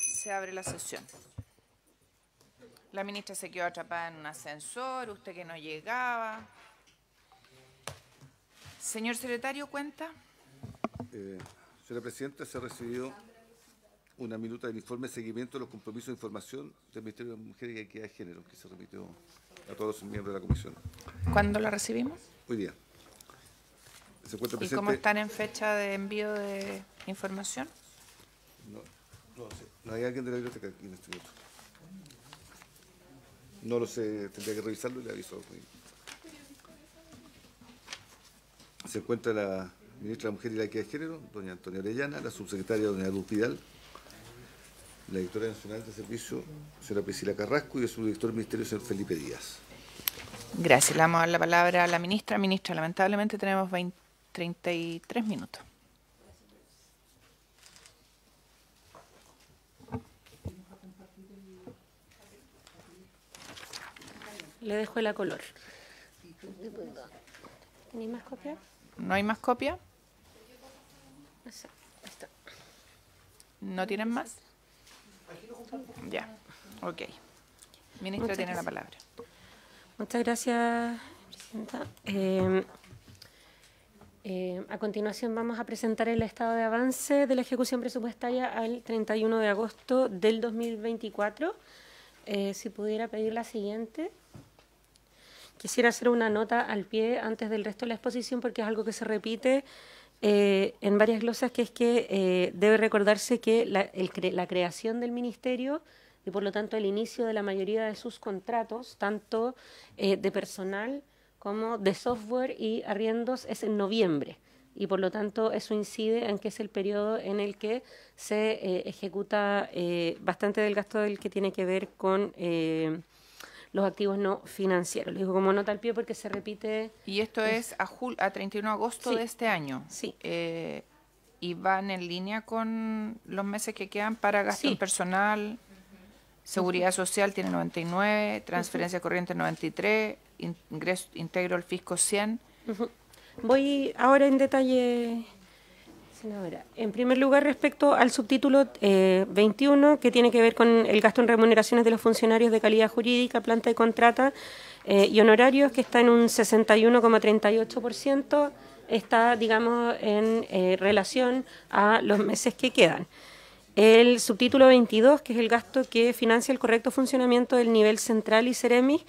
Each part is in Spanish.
Se abre la sesión. La ministra se quedó atrapada en un ascensor, usted que no llegaba. Señor secretario, cuenta. Eh, señora Presidenta, se ha recibido una minuta del informe de seguimiento de los compromisos de información del Ministerio de Mujeres y Equidad de Género, que se remitió a todos los miembros de la Comisión. ¿Cuándo la recibimos? Hoy día. ¿Y cómo están en fecha de envío de información? No. No sé. No hay alguien de la en este No lo sé, tendría que revisarlo y le aviso. Se encuentra la ministra de la Mujer y la Equidad de Género, doña Antonia Orellana, la subsecretaria doña Luz la directora nacional de servicio, señora Priscila Carrasco, y el subdirector del Ministerio, señor Felipe Díaz. Gracias. Le damos la palabra a la ministra. Ministra, lamentablemente tenemos 33 minutos. Le dejo el color. color. hay más copia? ¿No hay más copia? ¿No tienen más? Ya, ok. Ministro, tiene la palabra. Muchas gracias, Presidenta. Eh, eh, a continuación vamos a presentar el estado de avance de la ejecución presupuestaria al 31 de agosto del 2024. Eh, si pudiera pedir la siguiente. Quisiera hacer una nota al pie antes del resto de la exposición porque es algo que se repite eh, en varias glosas, que es que eh, debe recordarse que la, creación del ministerio y por lo tanto el inicio de la mayoría de sus contratos, tanto eh, de personal como de software y arriendos, es en noviembre y por lo tanto eso incide en que es el periodo en el que se ejecuta bastante del gasto del que tiene que ver con los activos no financieros. Le digo como nota al pie porque se repite. Y esto es, a, a 31 de agosto de este año. Sí. Eh, ¿Y van en línea con los meses que quedan para gasto personal? Seguridad Social tiene 99, Transferencia Corriente 93, ingreso, Integro el Fisco 100. Voy ahora en detalle en primer lugar, respecto al subtítulo 21, eh, que tiene que ver con el gasto en remuneraciones de los funcionarios de calidad jurídica, planta de contrata eh, y honorarios, que está en un 61,38%, está, digamos, en eh, relación a los meses que quedan. El subtítulo 22, que es el gasto que financia el correcto funcionamiento del nivel central y Ceremis,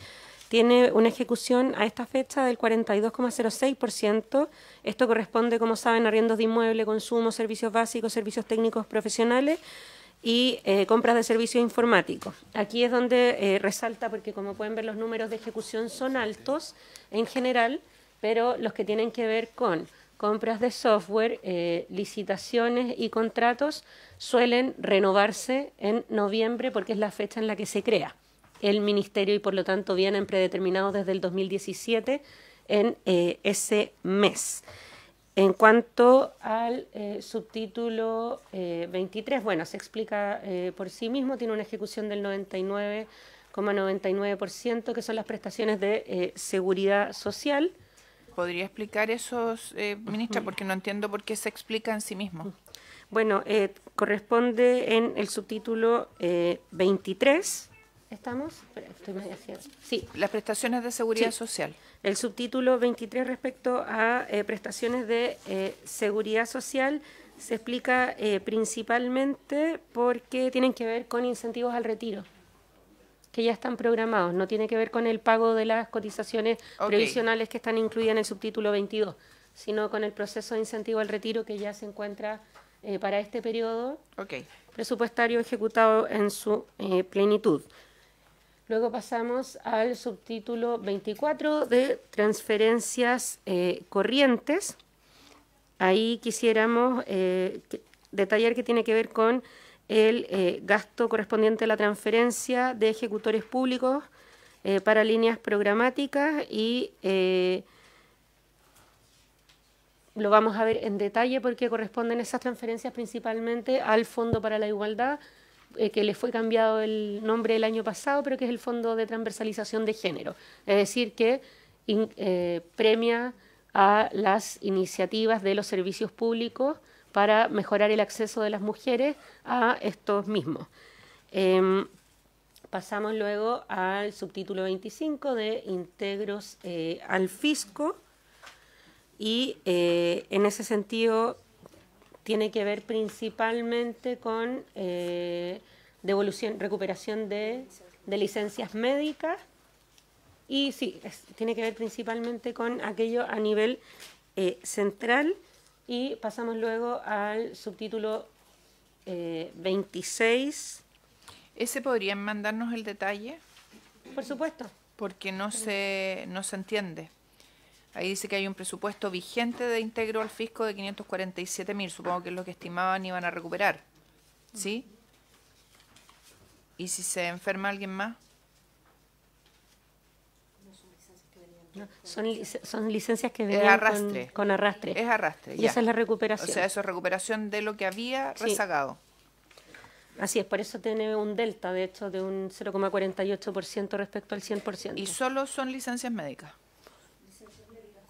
tiene una ejecución a esta fecha del 42,06%, esto corresponde, como saben, a arriendos de inmueble, consumo, servicios básicos, servicios técnicos profesionales y eh, compras de servicios informáticos. Aquí es donde eh, resalta, porque como pueden ver los números de ejecución son altos en general, pero los que tienen que ver con compras de software, eh, licitaciones y contratos suelen renovarse en noviembre porque es la fecha en la que se crea el ministerio y por lo tanto vienen predeterminados desde el 2017 en eh, ese mes. En cuanto al eh, subtítulo 23, eh, bueno, se explica por sí mismo, tiene una ejecución del 99,99% que son las prestaciones de seguridad social. ¿Podría explicar eso, ministra? Porque no entiendo por qué se explica en sí mismo. Bueno, corresponde en el subtítulo 23 ¿Estamos? Estoy medio sí. Las prestaciones de seguridad social. El subtítulo 23 respecto a eh, prestaciones de eh, seguridad social se explica eh, principalmente porque tienen que ver con incentivos al retiro, que ya están programados, no tiene que ver con el pago de las cotizaciones previsionales que están incluidas en el subtítulo 22, sino con el proceso de incentivo al retiro que ya se encuentra para este periodo presupuestario ejecutado en su plenitud. Luego pasamos al subtítulo 24 de transferencias eh, corrientes. Ahí quisiéramos eh, detallar que tiene que ver con el eh, gasto correspondiente a la transferencia de ejecutores públicos para líneas programáticas y lo vamos a ver en detalle porque corresponden esas transferencias principalmente al Fondo para la Igualdad, eh, que le fue cambiado el nombre el año pasado, pero que es el Fondo de Transversalización de Género. Es decir, que eh, premia a las iniciativas de los servicios públicos para mejorar el acceso de las mujeres a estos mismos. Em, pasamos luego al subtítulo 25 de Integros eh, al Fisco y en ese sentido tiene que ver principalmente con eh, devolución, recuperación de, licencias médicas y sí, tiene que ver principalmente con aquello a nivel eh, central y pasamos luego al subtítulo 26. Eh, ¿Ese podrían mandarnos el detalle? Por supuesto. Porque no se, no se entiende. Ahí dice que hay un presupuesto vigente de íntegro al fisco de 547 mil, supongo que es lo que estimaban iban a recuperar. ¿Sí? ¿Y si se enferma alguien más? No, son, son licencias que venían Con, arrastre. Es arrastre. Y esa es la recuperación. O sea, eso es recuperación de lo que había rezagado. Así es, por eso tiene un delta, de hecho, de un 0,48% respecto al 100%. ¿Y solo son licencias médicas?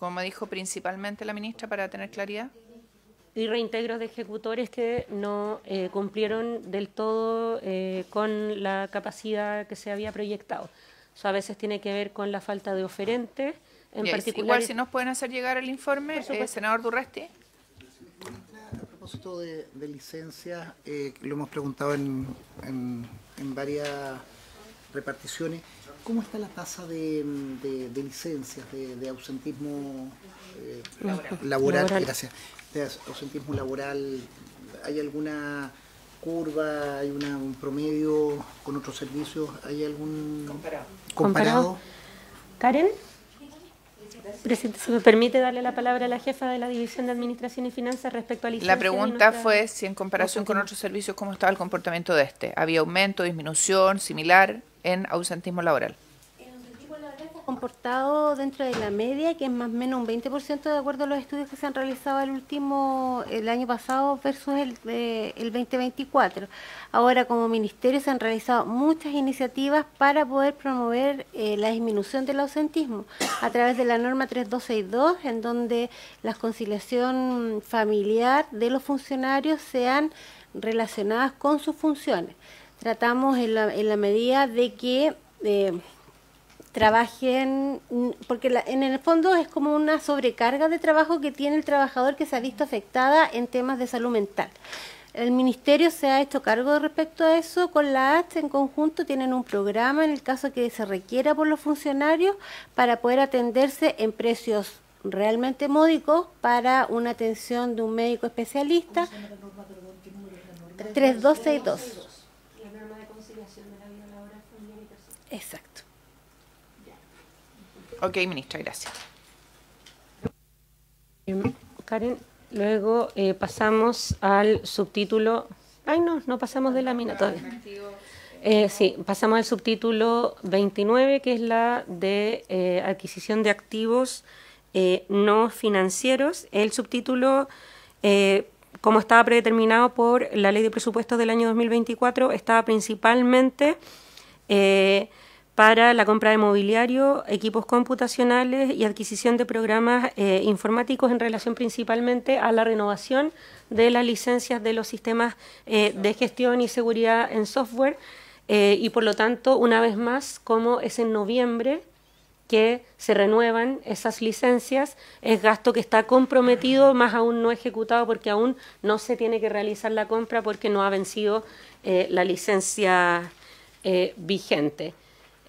como dijo principalmente la ministra, para tener claridad? Y reintegros de ejecutores que no eh, cumplieron del todo eh, con la capacidad que se había proyectado. Eso a veces tiene que ver con la falta de oferentes. En particular, Igual, si nos pueden hacer llegar el informe, eh, senador Durresti. A propósito de, de licencias, eh, lo hemos preguntado en, en, en varias reparticiones. ¿Cómo está la tasa de, licencias, de, ausentismo laboral. ¿hay alguna curva, hay un promedio con otros servicios? ¿Hay algún comparado? Karen, si me permite darle la palabra a la jefa de la División de Administración y Finanzas respecto a La pregunta fue si en comparación con otros servicios, ¿cómo estaba el comportamiento de este? ¿Había aumento, disminución, similar? en ausentismo laboral. El ausentismo laboral comportado dentro de la media, que es más o menos un 20% de acuerdo a los estudios que se han realizado el último, el año pasado versus el, 2024. Eh, Ahora, como ministerio, se han realizado muchas iniciativas para poder promover eh, la disminución del ausentismo a través de la norma 3262, en donde la conciliación familiar de los funcionarios sean relacionadas con sus funciones tratamos en la, medida de que eh, trabajen, mm, porque en el fondo es como una sobrecarga de trabajo que tiene el trabajador que se ha visto afectada en temas de salud mental. El ministerio se ha hecho cargo respecto a eso, con la ATS en conjunto tienen un programa en el caso que se requiera por los funcionarios para poder atenderse en precios realmente módicos para una atención de un médico especialista. 3262. Exacto. Ok, ministra, gracias. Eh, Karen, luego eh, pasamos al subtítulo. Ay, no, no pasamos de lámina. todavía. Eh, sí, pasamos al subtítulo 29, que es la de adquisición de activos no financieros. El subtítulo, como estaba predeterminado por la ley de presupuestos del año 2024, estaba principalmente para la compra de mobiliario, equipos computacionales y adquisición de programas eh, informáticos en relación principalmente a la renovación de las licencias de los sistemas eh, de gestión y seguridad en software. Eh, y por lo tanto, una vez más, como es en noviembre que se renuevan esas licencias, es gasto que está comprometido, más aún no ejecutado, porque aún no se tiene que realizar la compra porque no ha vencido la licencia vigente.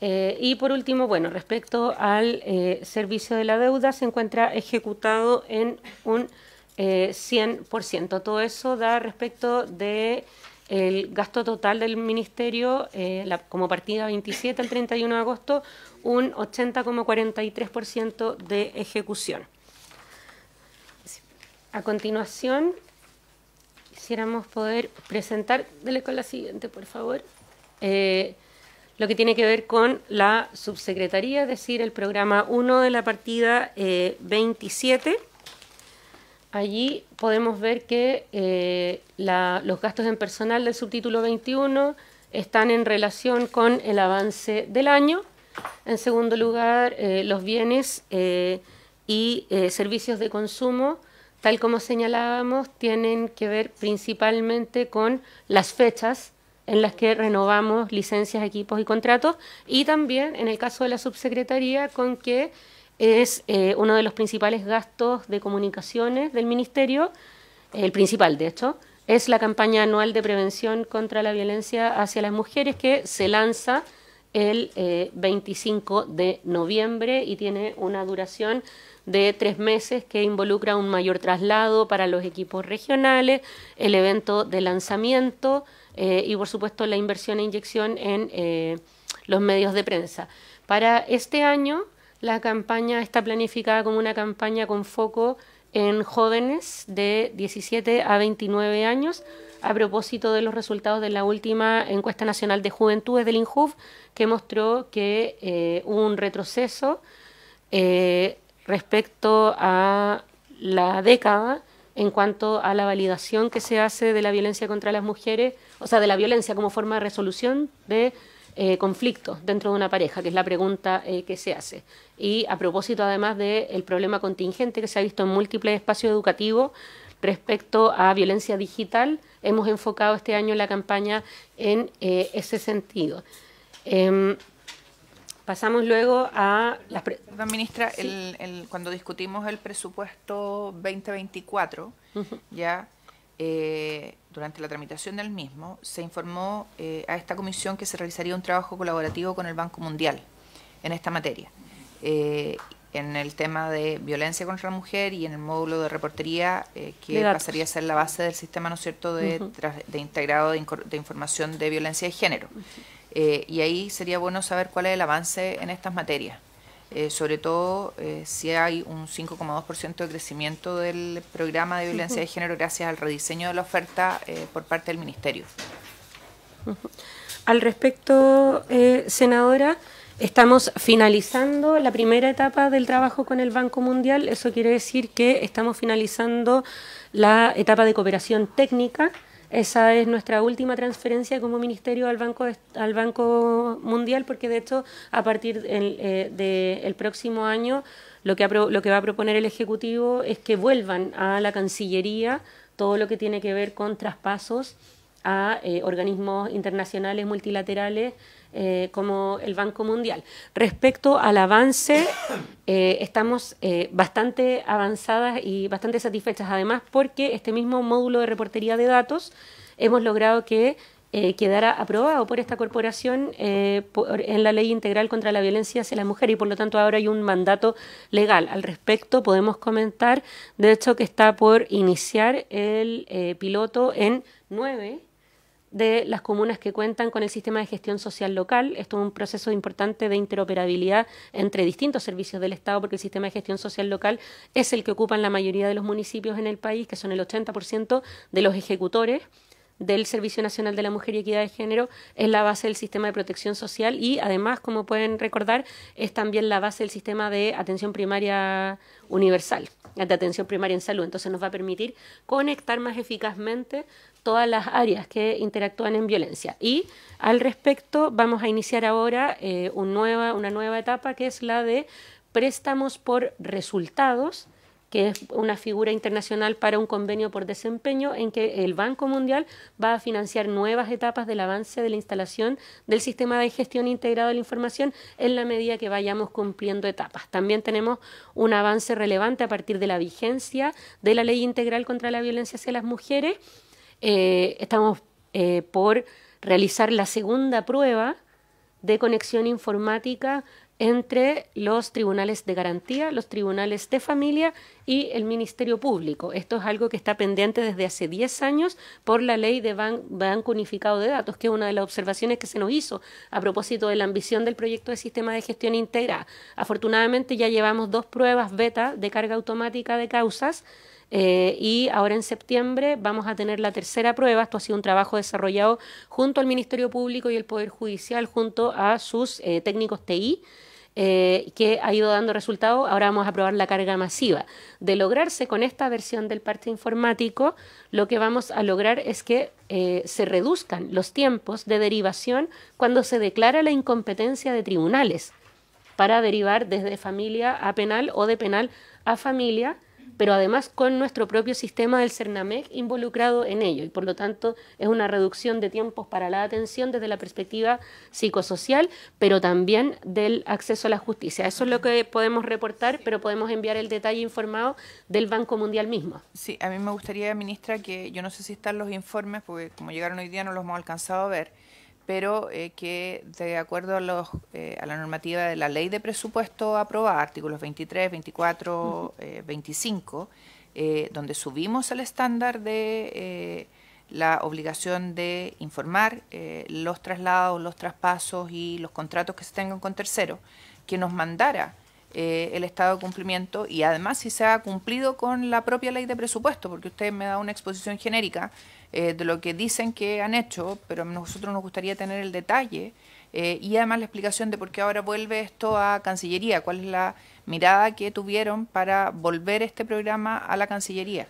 Eh, y por último, bueno, respecto al eh, servicio de la deuda, se encuentra ejecutado en un 100%. Eh, Todo eso da respecto de el gasto total del ministerio, como partida 27 al 31 de agosto, un 80,43% de ejecución. A continuación, quisiéramos poder presentar, dele con la siguiente, por favor lo que tiene que ver con la subsecretaría, es decir, el programa 1 de la partida 27. Eh, Allí podemos ver que eh, los gastos en personal del subtítulo 21 están en relación con el avance del año. En segundo lugar, eh, los bienes y servicios de consumo, tal como señalábamos, tienen que ver principalmente con las fechas en las que renovamos licencias, equipos y contratos, y también en el caso de la subsecretaría con que es eh, uno de los principales gastos de comunicaciones del Ministerio, el principal de hecho, es la campaña anual de prevención contra la violencia hacia las mujeres que se lanza el 25 eh, de noviembre y tiene una duración de tres meses que involucra un mayor traslado para los equipos regionales, el evento de lanzamiento, eh, y por supuesto la inversión e inyección en eh, los medios de prensa. Para este año la campaña está planificada como una campaña con foco en jóvenes de 17 a 29 años a propósito de los resultados de la última encuesta nacional de juventudes del INJUV que mostró que eh, hubo un retroceso respecto a la década en cuanto a la validación que se hace de la violencia contra las mujeres, o sea, de la violencia como forma de resolución de eh, conflictos dentro de una pareja, que es la pregunta eh, que se hace. Y a propósito, además, del problema contingente que se ha visto en múltiples espacios educativos respecto a violencia digital, hemos enfocado este año la campaña en eh, ese sentido. Em, Pasamos luego a las... ministra, el, cuando discutimos el presupuesto 2024, ya eh, durante la tramitación del mismo, se informó eh, a esta comisión que se realizaría un trabajo colaborativo con el Banco Mundial en esta materia, eh, en el tema de violencia contra la mujer y en el módulo de reportería, que pasaría a ser la base del sistema, ¿no es cierto?, de, integrado de, información de violencia de género. Eh, y ahí sería bueno saber cuál es el avance en estas materias, eh, sobre todo eh, si hay un 5,2% de crecimiento del programa de violencia de género gracias al rediseño de la oferta por parte del Ministerio. Al respecto, senadora, estamos finalizando la primera etapa del trabajo con el Banco Mundial. Eso quiere decir que estamos finalizando la etapa de cooperación técnica. Esa es nuestra última transferencia como ministerio al Banco, al banco Mundial, porque de hecho, a partir del eh, próximo año, lo que, lo que va a proponer el Ejecutivo es que vuelvan a la Cancillería todo lo que tiene que ver con traspasos a eh, organismos internacionales multilaterales eh, como el Banco Mundial. Respecto al avance, eh, estamos eh, bastante avanzadas y bastante satisfechas, además, porque este mismo módulo de reportería de datos hemos logrado que quedara aprobado por esta corporación en la ley integral contra la violencia hacia la mujer y por lo tanto ahora hay un mandato legal al respecto. Podemos comentar, de hecho, que está por iniciar el piloto en nueve de las comunas que cuentan con el sistema de gestión social local. Esto es un proceso importante de interoperabilidad entre distintos servicios del Estado, porque el sistema de gestión social local es el que ocupan la mayoría de los municipios en el país, que son el 80% de los ejecutores del Servicio Nacional de la Mujer y Equidad de Género es la base del sistema de protección social y además, como pueden recordar, es también la base del sistema de atención primaria universal de atención primaria en salud. Entonces nos va a permitir conectar más eficazmente todas las áreas que interactúan en violencia. Y al respecto vamos a iniciar ahora eh, una nueva etapa que es la de préstamos por resultados que es una figura internacional para un convenio por desempeño en que el Banco Mundial va a financiar nuevas etapas del avance de la instalación del sistema de gestión integrado de la información en la medida que vayamos cumpliendo etapas. También tenemos un avance relevante a partir de la vigencia de la Ley Integral contra la Violencia hacia las Mujeres. Eh, estamos eh, por realizar la segunda prueba de conexión informática entre los tribunales de garantía, los tribunales de familia y el Ministerio Público. Esto es algo que está pendiente desde hace 10 años por la ley de Banco Unificado de Datos, que es una de las observaciones que se nos hizo a propósito de la ambición del proyecto de sistema de gestión integrada. Afortunadamente ya llevamos dos pruebas beta de carga automática de causas eh, y ahora en septiembre vamos a tener la tercera prueba. Esto ha sido un trabajo desarrollado junto al Ministerio Público y el Poder Judicial, junto a sus eh, técnicos TI. Eh, que ha ido dando resultado. Ahora vamos a probar la carga masiva. De lograrse con esta versión del parte informático, lo que vamos a lograr es que se reduzcan los tiempos de derivación cuando se declara la incompetencia de tribunales para derivar desde familia a penal o de penal a familia pero además con nuestro propio sistema del CERNAMEC involucrado en ello. Y por lo tanto es una reducción de tiempos para la atención desde la perspectiva psicosocial, pero también del acceso a la justicia. Eso es lo que podemos reportar, pero podemos enviar el detalle informado del Banco Mundial mismo. Sí, a mí me gustaría, ministra, que yo no sé si están los informes, porque como llegaron hoy día no los hemos alcanzado a ver pero eh, que de acuerdo eh, a, la normativa de la ley de presupuesto aprobada, artículos 23, 24, 25, donde subimos el estándar de eh, la obligación de informar los traslados, los traspasos y los contratos que se tengan con terceros, que nos mandara el estado de cumplimiento y además si se ha cumplido con la propia ley de presupuesto, porque usted me da una exposición genérica eh, de lo que dicen que han hecho, pero a nosotros nos gustaría tener el detalle eh, y además la explicación de por qué ahora vuelve esto a Cancillería, cuál es la mirada que tuvieron para volver este programa a la Cancillería.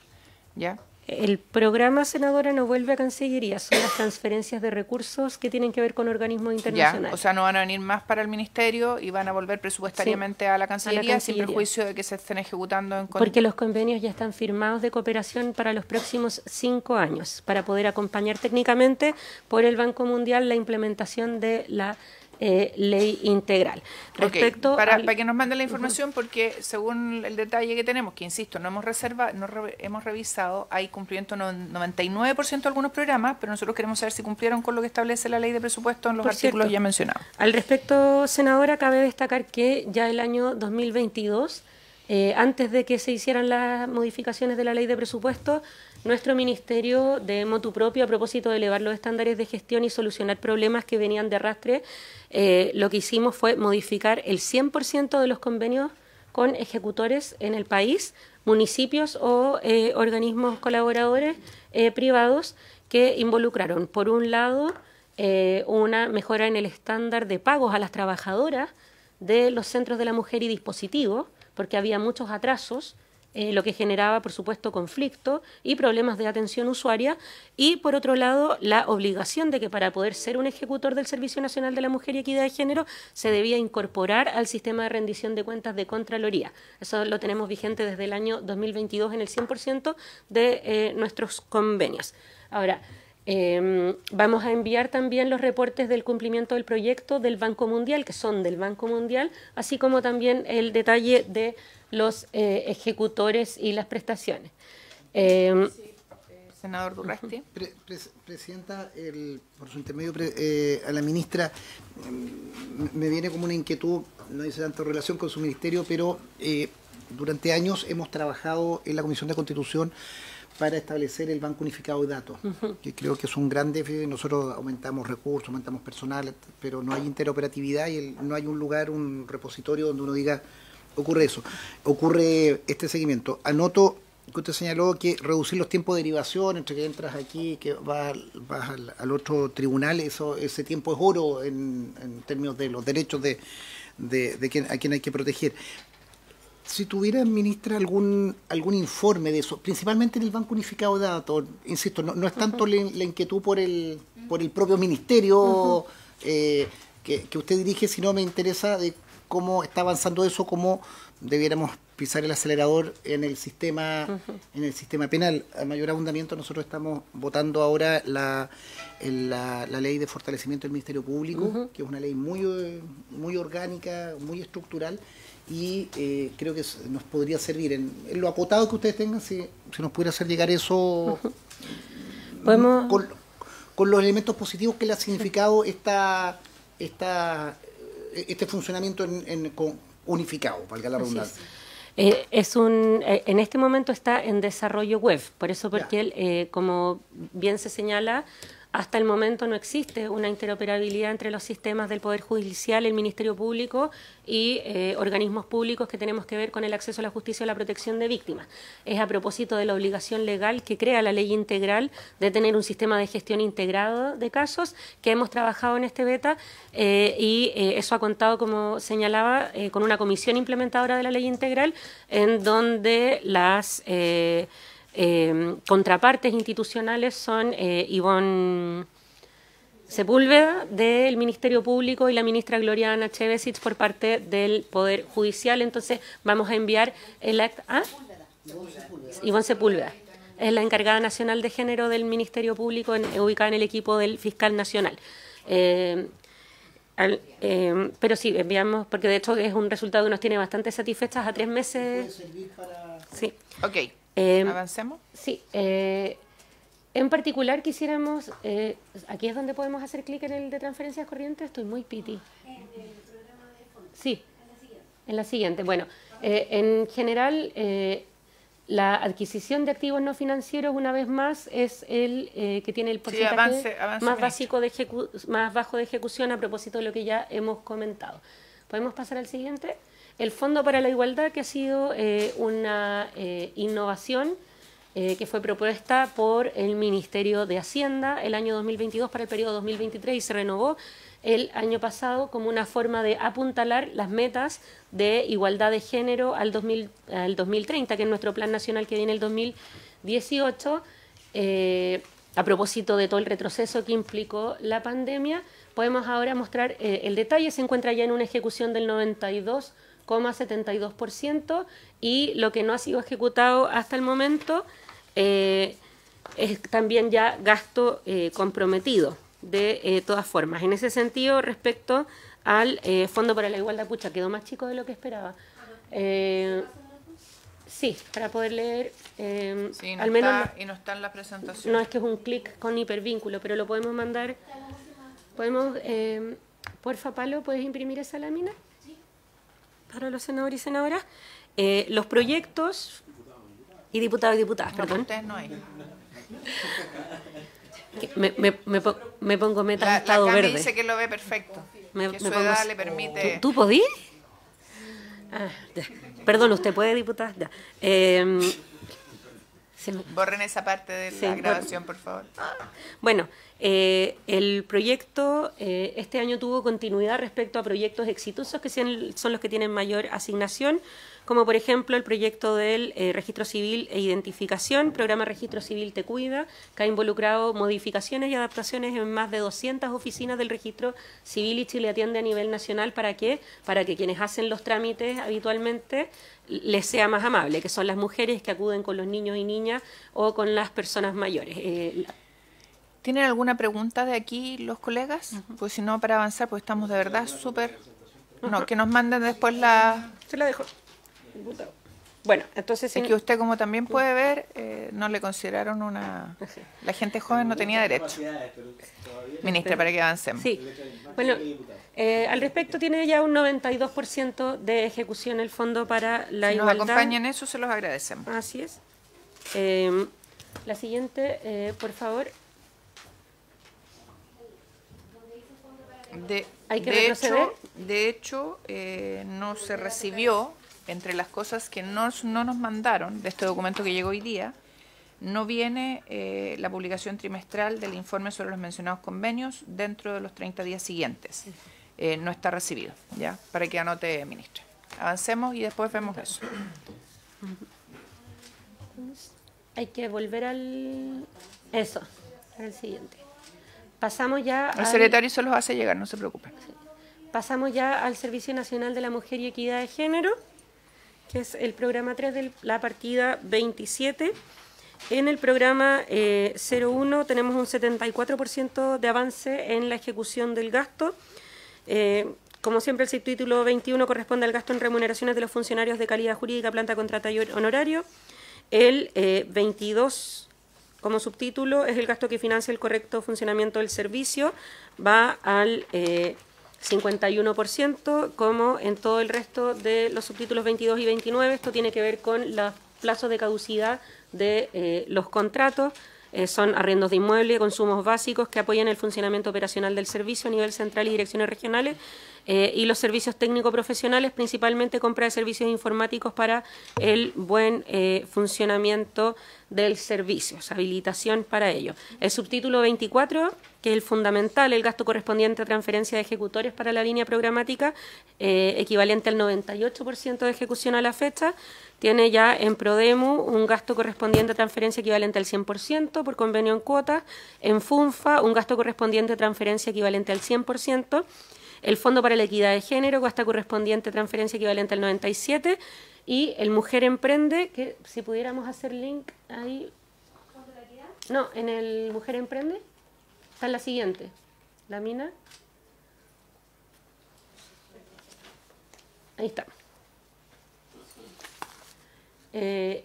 ¿Ya? El programa Senadora no vuelve a Cancillería, son las transferencias de recursos que tienen que ver con organismos internacionales. o sea, no van a venir más para el Ministerio y van a volver presupuestariamente a, la Cancillería sin perjuicio de que se estén ejecutando en... Porque los convenios ya están firmados de cooperación para los próximos cinco años, para poder acompañar técnicamente por el Banco Mundial la implementación de la eh, ley integral. Respecto para, que nos mande la información, porque según el detalle que tenemos, que insisto, no hemos reserva, no hemos revisado, hay cumplimiento no, 99% de algunos programas, pero nosotros queremos saber si cumplieron con lo que establece la ley de presupuesto en los artículos ya mencionados. Al respecto, senadora, cabe destacar que ya el año 2022 eh, antes de que se hicieran las modificaciones de la ley de presupuesto, nuestro ministerio de Motu Propio, a propósito de elevar los estándares de gestión y solucionar problemas que venían de arrastre, eh, lo que hicimos fue modificar el 100% de los convenios con ejecutores en el país, municipios o eh, organismos colaboradores eh, privados que involucraron, por un lado, una mejora en el estándar de pagos a las trabajadoras de los centros de la mujer y dispositivos, porque había muchos atrasos eh, lo que generaba, por supuesto, conflicto y problemas de atención usuaria, y por otro lado, la obligación de que para poder ser un ejecutor del Servicio Nacional de la Mujer y Equidad de Género se debía incorporar al sistema de rendición de cuentas de Contraloría. Eso lo tenemos vigente desde el año 2022 en el 100% de eh, nuestros convenios. Ahora, Em, vamos a enviar también los reportes del cumplimiento del proyecto del Banco Mundial, que son del Banco Mundial, así como también el detalle de los eh, ejecutores y las prestaciones. Em, eh, senador Durresti. presidenta, por su intermedio eh, a la ministra, mm, me viene como una inquietud, no dice tanto relación con su ministerio, pero durante años hemos trabajado en la Comisión de Constitución para establecer el Banco Unificado de Datos, que creo que es un gran déficit. Nosotros aumentamos recursos, aumentamos personal, pero no hay interoperatividad y no hay un lugar, un repositorio donde uno diga, ocurre eso, ocurre este seguimiento. Anoto que usted señaló que reducir los tiempos de derivación entre que entras aquí y que vas, al, otro tribunal, eso ese tiempo es oro en, términos de los derechos de, quien, a quien hay que proteger si tuviera, ministra, algún, algún informe de eso, principalmente en el Banco Unificado de Datos, insisto, no, es tanto la, inquietud por el, por el propio ministerio eh, que, que, usted dirige, sino me interesa de cómo está avanzando eso, cómo debiéramos pisar el acelerador en el sistema, en el sistema penal. A mayor abundamiento nosotros estamos votando ahora la, ley de fortalecimiento del Ministerio Público, que es una ley muy, muy orgánica, muy estructural, y eh, creo que nos podría servir en, lo acotado que ustedes tengan, si, nos pudiera hacer llegar eso Con, los elementos positivos que le ha significado esta, esta, este funcionamiento unificado, valga la redundancia. es eh, un, eh, en este momento está en desarrollo web, por eso porque como bien se señala, hasta el momento no existe una interoperabilidad entre los sistemas del Poder Judicial, el Ministerio Público y eh, organismos públicos que tenemos que ver con el acceso a la justicia y la protección de víctimas. Es a propósito de la obligación legal que crea la ley integral de tener un sistema de gestión integrado de casos que hemos trabajado en este beta eh, y eh, eso ha contado, como señalaba, con una comisión implementadora de la ley integral en donde las... Em, contrapartes institucionales son eh, Ivonne Sepúlveda del Ministerio Público y la ministra Gloria Ana por parte del Poder Judicial. Entonces vamos a enviar el acta... a ¿ah? Ivonne Sepúlveda. Es la encargada nacional de género del Ministerio Público, eh, ubicada en el equipo del fiscal nacional. Em, em, pero sí, enviamos, porque de hecho es un resultado que nos tiene bastante satisfechas a tres meses. Sí. Ok. Em, ¿Avancemos? Sí. Eh, en particular quisiéramos, eh, aquí es donde podemos hacer clic en el de transferencias corrientes, estoy muy piti. Sí, en la siguiente. Bueno, eh, en general, la adquisición de activos no financieros, una vez más, es el que tiene el porcentaje más, básico más bajo de ejecución a propósito de lo que ya hemos comentado. ¿Podemos pasar al siguiente? el Fondo para la Igualdad, que ha sido eh, una eh, innovación eh, que fue propuesta por el Ministerio de Hacienda el año 2022 para el periodo 2023 y se renovó el año pasado como una forma de apuntalar las metas de igualdad de género al, al 2030, que es nuestro plan nacional que viene el 2018, a propósito de todo el retroceso que implicó la pandemia. Podemos ahora mostrar el detalle, se encuentra ya en una ejecución del 92%. 72% y lo que no ha sido ejecutado hasta el momento eh, es también ya gasto eh, comprometido de eh, todas formas. En ese sentido, respecto al Fondo para la Igualdad, pucha, quedó más chico de lo que esperaba. sí, para poder leer sí, al menos... no está en la presentación. No, es que es un clic con hipervínculo, pero lo podemos mandar... Podemos... porfa, Palo, ¿puedes imprimir esa lámina? para los senadores y senadoras, eh, los proyectos y diputados y diputadas, perdón. Me, me, me, me, pongo metas estado verde. dice que lo ve perfecto. Me, su edad le permite... ¿Tú, podí? Ah, perdón, ¿usted puede, diputada? Eh, Borren esa parte de la grabación, por favor. Bueno, eh, el proyecto eh, este año tuvo continuidad respecto a proyectos exitosos que son los que tienen mayor asignación, como por ejemplo el proyecto del eh, registro civil e identificación, programa Registro Civil Te Cuida, que ha involucrado modificaciones y adaptaciones en más de 200 oficinas del registro civil y Chile Atiende a nivel nacional. ¿Para que Para que quienes hacen los trámites habitualmente les sea más amable, que son las mujeres que acuden con los niños y niñas o con las personas mayores. ¿Tienen alguna pregunta de aquí los colegas? Pues si no, para avanzar, pues estamos de verdad súper... No, que nos manden después la... Se la dejo. Bueno, entonces... Es que usted, como también puede ver, eh, no le consideraron una... La gente joven no tenía derecho. Ministra, para que avancemos. Sí. Bueno, eh, al respecto tiene ya un 92% de ejecución el Fondo para la si Igualdad. nos acompañan eso, se los agradecemos. Así es. Eh, la siguiente, por favor. De, hecho, de hecho eh, no se recibió, entre las cosas que no, nos mandaron de este documento que llegó hoy día, no viene eh, la publicación trimestral del informe sobre los mencionados convenios dentro de los 30 días siguientes. Eh, no está recibido, ¿ya? Para que anote, ministra. Avancemos y después vemos eso. Hay que volver al... Eso, al siguiente. Pasamos ya. al... secretario se los hace llegar, no se preocupen. Pasamos ya al Servicio Nacional de la Mujer y Equidad de Género, que es el programa 3 de la partida 27. En el programa 01 eh, tenemos un 74% de avance en la ejecución del gasto. Eh, como siempre, el subtítulo 21 corresponde al gasto en remuneraciones de los funcionarios de calidad jurídica, planta, contrata y honorario. El 22 eh, como subtítulo es el gasto que financia el correcto funcionamiento del servicio, va al 51%, eh, como en todo el resto de los subtítulos 22 y 29. Esto tiene que ver con los plazos de caducidad de eh, los contratos. Eh, son arrendos de inmueble consumos básicos que apoyan el funcionamiento operacional del servicio a nivel central y direcciones regionales eh, y los servicios técnico-profesionales, principalmente compra de servicios informáticos para el buen eh, funcionamiento del servicio, habilitación para ello. El subtítulo 24, que es el fundamental, el gasto correspondiente a transferencia de ejecutores para la línea programática, eh, equivalente al 98% de ejecución a la fecha, tiene ya en Prodemu un gasto correspondiente a transferencia equivalente al 100% por convenio en cuotas, en FUNFA un gasto correspondiente a transferencia equivalente al 100%, el Fondo para la Equidad de Género, cuesta correspondiente transferencia equivalente al 97, y el Mujer Emprende, que si pudiéramos hacer link ahí. No, en el Mujer Emprende está la siguiente, la mina. Ahí está. Eh,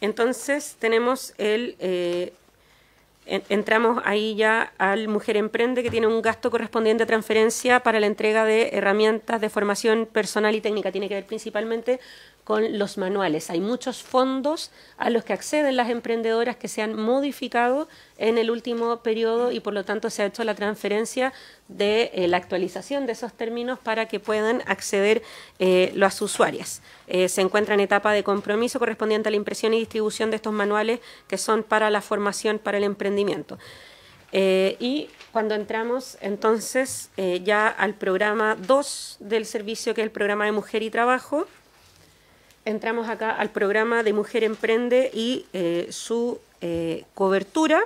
entonces tenemos el... Eh, entramos ahí ya al Mujer Emprende, que tiene un gasto correspondiente a transferencia para la entrega de herramientas de formación personal y técnica. Tiene que ver principalmente con los manuales. Hay muchos fondos a los que acceden las emprendedoras que se han modificado en el último periodo y por lo tanto se ha hecho la transferencia de eh, la actualización de esos términos para que puedan acceder eh, las usuarias. Eh, se encuentra en etapa de compromiso correspondiente a la impresión y distribución de estos manuales que son para la formación para el emprendimiento. y cuando entramos entonces ya al programa 2 del servicio que es el programa de Mujer y Trabajo, entramos acá al programa de Mujer Emprende y su cobertura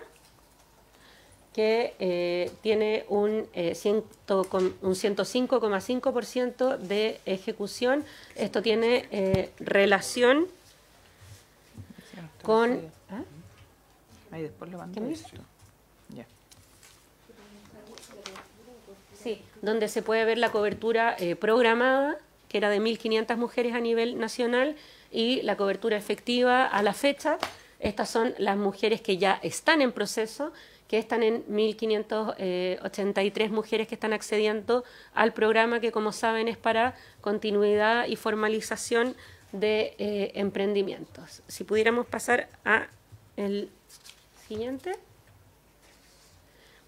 que eh, tiene un, eh, ciento, un 105,5% de ejecución. Esto tiene eh, relación con... ¿Ah? Ahí después Sí, donde se puede ver la cobertura programada, que era de 1.500 mujeres a nivel nacional, y la cobertura efectiva a la fecha. Estas son las mujeres que ya están en proceso que están en 1.583 eh, mujeres que están accediendo al programa que, como saben, es para continuidad y formalización de eh, emprendimientos. Si pudiéramos pasar a el siguiente.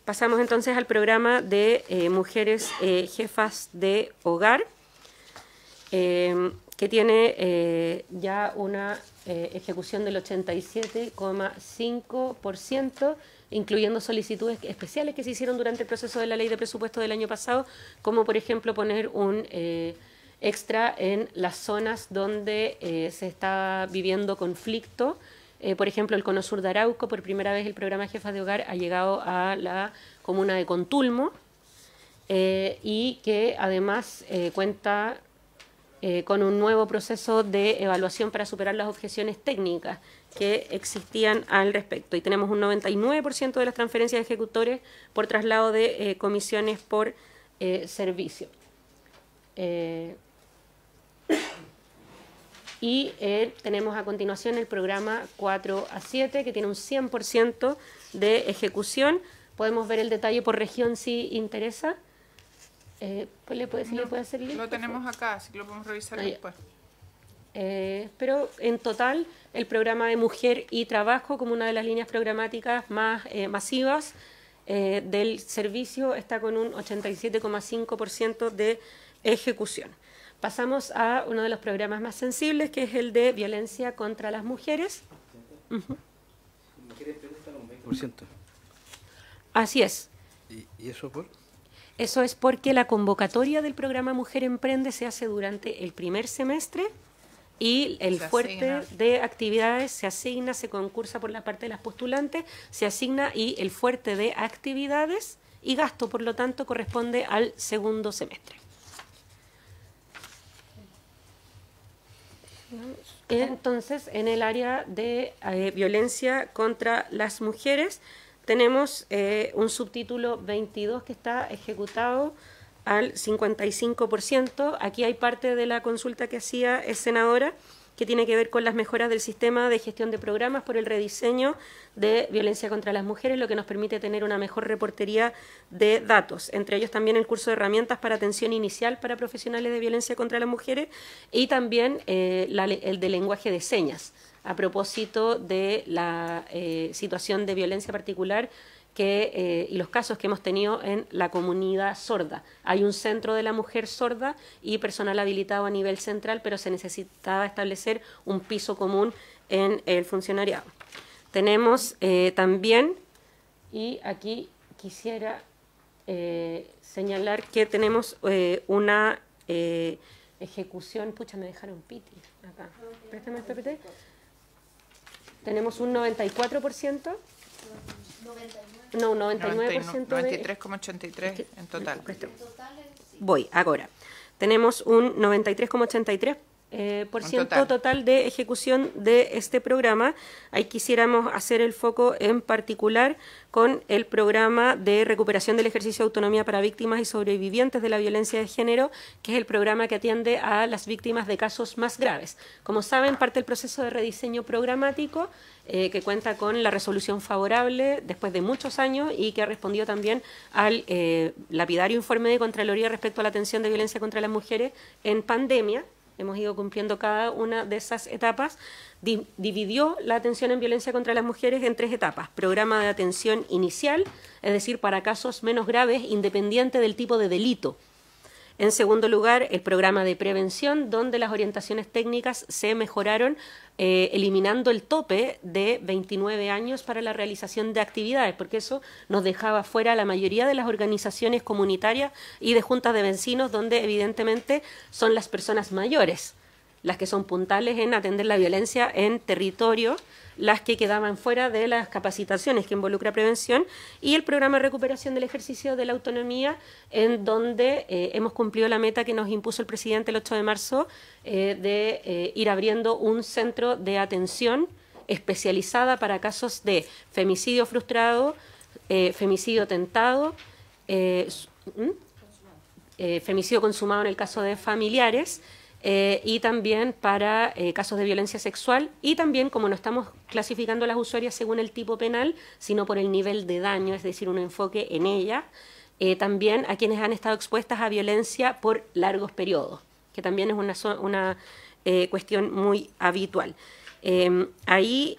Pasamos entonces al programa de eh, mujeres jefas de hogar, que tiene ya una ejecución del 87,5% incluyendo solicitudes especiales que se hicieron durante el proceso de la ley de presupuesto del año pasado, como por ejemplo poner un eh, extra en las zonas donde eh, se está viviendo conflicto. Eh, por ejemplo, el Cono Sur de Arauco, por primera vez el programa Jefas de Hogar ha llegado a la comuna de Contulmo y que además cuenta eh, con un nuevo proceso de evaluación para superar las objeciones técnicas que existían al respecto. Y tenemos un 99% de las transferencias de ejecutores por traslado de eh, comisiones por eh, servicio. y tenemos a continuación el programa 4 a 7, que tiene un 100% de ejecución. Podemos ver el detalle por región si interesa. Eh, pues, le puede Lo tenemos acá, así que lo podemos revisar ah, después. Eh, pero en total, el programa de Mujer y Trabajo, como una de las líneas programáticas más eh, masivas del servicio, está con un 87,5% de ejecución. Pasamos a uno de los programas más sensibles, que es el de violencia contra las mujeres. ¿Me -huh. un 20%. Así es. y eso por? Eso es porque la convocatoria del programa Mujer Emprende se hace durante el primer semestre y el fuerte de actividades se asigna, se concursa por la parte de las postulantes, se asigna y el fuerte de actividades y gasto, por lo tanto, corresponde al segundo semestre. Entonces, en el área de eh, violencia contra las mujeres, tenemos eh, un subtítulo 22 que está ejecutado al 55%. Aquí hay parte de la consulta que hacía el senadora que tiene que ver con las mejoras del sistema de gestión de programas por el rediseño de violencia contra las mujeres, lo que nos permite tener una mejor reportería de datos. Entre ellos también el curso de herramientas para atención inicial para profesionales de violencia contra las mujeres y también eh, el de lenguaje de señas a propósito de la eh, situación de violencia particular que, eh, y los casos que hemos tenido en la comunidad sorda. Hay un centro de la mujer sorda y personal habilitado a nivel central, pero se necesitaba establecer un piso común en el funcionariado. Tenemos eh, también, y aquí quisiera señalar que tenemos una ejecución, pucha, me dejaron piti acá, préstame este piti tenemos un 94%. No, un 99%. 93,83 en total. Voy, ahora. Tenemos un 93,83% eh, por ciento total. de ejecución de este programa. Ahí quisiéramos hacer el foco en particular con el programa de recuperación del ejercicio de autonomía para víctimas y sobrevivientes de la violencia de género, que es el programa que atiende a las víctimas de casos más graves. Como saben, parte el proceso de rediseño programático eh, que cuenta con la resolución favorable después de muchos años y que ha respondido también al eh, lapidario informe de Contraloría respecto a la atención de violencia contra las mujeres en pandemia hemos ido cumpliendo cada una de esas etapas, dividió la atención en violencia contra las mujeres en tres etapas. Programa de atención inicial, es decir, para casos menos graves, independiente del tipo de delito. En segundo lugar, el programa de prevención, donde las orientaciones técnicas se mejoraron eh, eliminando el tope de 29 años para la realización de actividades, porque eso nos dejaba fuera a la mayoría de las organizaciones comunitarias y de juntas de vecinos, donde evidentemente son las personas mayores las que son puntales en atender la violencia en territorio, las que quedaban fuera de las capacitaciones que involucra prevención, y el programa de recuperación del ejercicio de la autonomía, en donde eh, hemos cumplido la meta que nos impuso el presidente el 8 de marzo eh, de eh, ir abriendo un centro de atención especializada para casos de femicidio frustrado, femicidio tentado, femicidio consumado en el caso de familiares eh, y también para eh, casos de violencia sexual y también como no estamos clasificando a las usuarias según el tipo penal, sino por el nivel de daño, es decir, un enfoque en ella, eh, también a quienes han estado expuestas a violencia por largos periodos, que también es una, cuestión muy habitual. Em, ahí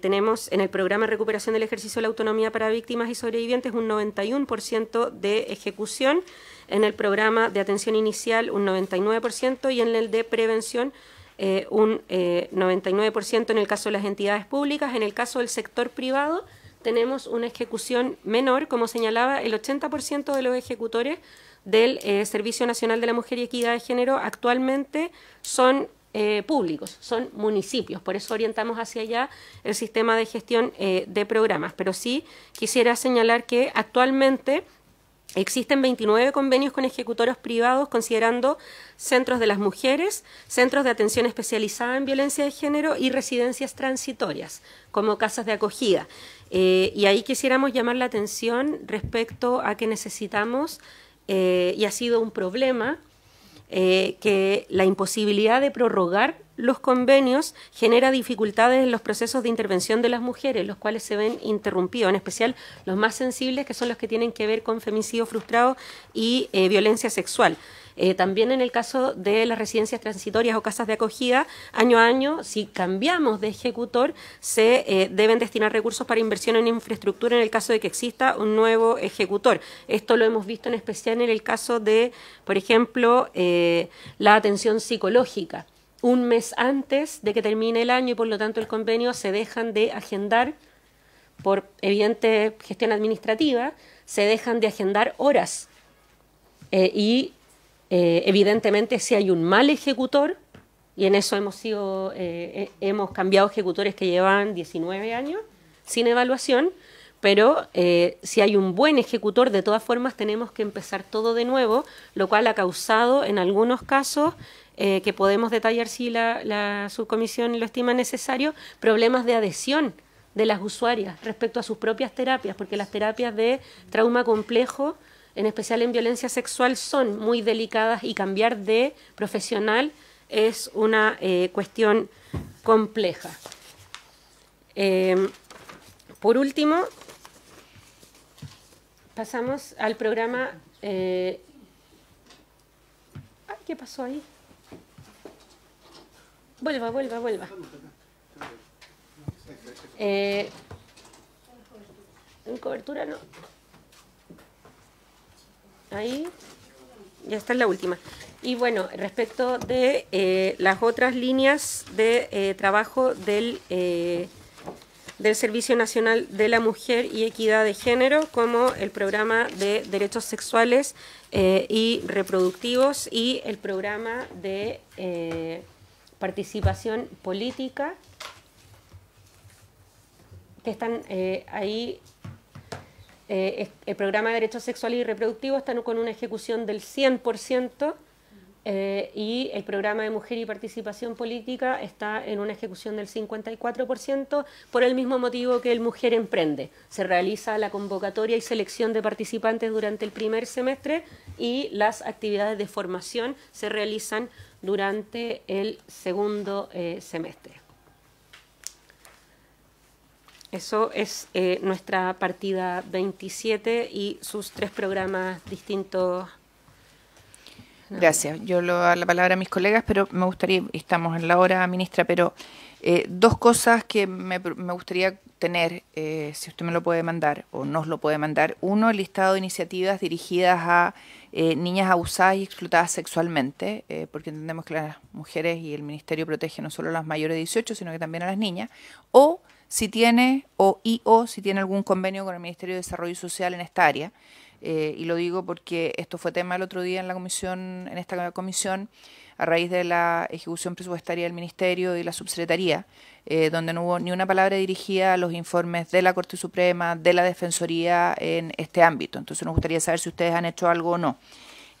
tenemos en el programa de recuperación del ejercicio de la autonomía para víctimas y sobrevivientes un 91% de ejecución en el programa de atención inicial un 99% y en el de prevención eh, un 99% eh, en el caso de las entidades públicas. En el caso del sector privado tenemos una ejecución menor, como señalaba, el 80% de los ejecutores del eh, Servicio Nacional de la Mujer y Equidad de Género actualmente son públicos, son municipios, por eso orientamos hacia allá el sistema de gestión de programas. Pero sí quisiera señalar que actualmente Existen 29 convenios con ejecutores privados considerando centros de las mujeres, centros de atención especializada en violencia de género y residencias transitorias como casas de acogida. Eh, y ahí quisiéramos llamar la atención respecto a que necesitamos, eh, y ha sido un problema, eh, que la imposibilidad de prorrogar los convenios generan dificultades en los procesos de intervención de las mujeres, los cuales se ven interrumpidos, en especial los más sensibles, que son los que tienen que ver con femicidio frustrado y eh, violencia sexual. Eh, también en el caso de las residencias transitorias o casas de acogida, año a año, si cambiamos de ejecutor, se eh, deben destinar recursos para inversión en infraestructura en el caso de que exista un nuevo ejecutor. Esto lo hemos visto en especial en el caso de, por ejemplo, la atención psicológica un mes antes de que termine el año y por lo tanto el convenio se dejan de agendar por evidente gestión administrativa, se dejan de agendar horas. Eh, y eh, evidentemente si hay un mal ejecutor, y en eso hemos, sido, eh, hemos cambiado ejecutores que llevan 19 años sin evaluación, pero si hay un buen ejecutor, de todas formas tenemos que empezar todo de nuevo, lo cual ha causado en algunos casos eh, que podemos detallar si la, subcomisión lo estima necesario, problemas de adhesión de las usuarias respecto a sus propias terapias, porque las terapias de trauma complejo, en especial en violencia sexual, son muy delicadas y cambiar de profesional es una eh, cuestión compleja. Em, por último, pasamos al programa... Eh, ¿Qué pasó ahí? Vuelva, vuelva, vuelva. Eh, en cobertura no. Ahí. Ya está en la última. Y bueno, respecto de eh, las otras líneas de eh, trabajo del, del Servicio Nacional de la Mujer y Equidad de Género, como el programa de derechos sexuales y reproductivos y el programa de participación política, que están eh, ahí. Eh, el programa de derechos sexuales y reproductivos están con una ejecución del 100% eh, y el programa de mujer y participación política está en una ejecución del 54% por el mismo motivo que el Mujer Emprende. Se realiza la convocatoria y selección de participantes durante el primer semestre y las actividades de formación se realizan durante el segundo eh, semestre. Eso es eh, nuestra partida 27 y sus tres programas distintos. Gracias. Yo lo, la palabra a mis colegas, pero me gustaría, estamos en la hora, ministra, pero eh, dos cosas que me, gustaría tener, eh, si usted me lo puede mandar o nos lo puede mandar. Uno, el listado de iniciativas dirigidas a eh, niñas abusadas y explotadas sexualmente, porque entendemos que las mujeres y el ministerio protege no solo a las mayores de 18, sino que también a las niñas. O si tiene, o y o si tiene algún convenio con el Ministerio de Desarrollo Social en esta área. Eh, y lo digo porque esto fue tema el otro día en la comisión, en esta comisión, a raíz de la ejecución presupuestaria del Ministerio y la subsecretaría, eh, donde no hubo ni una palabra dirigida a los informes de la Corte Suprema, de la Defensoría en este ámbito. Entonces nos gustaría saber si ustedes han hecho algo o no.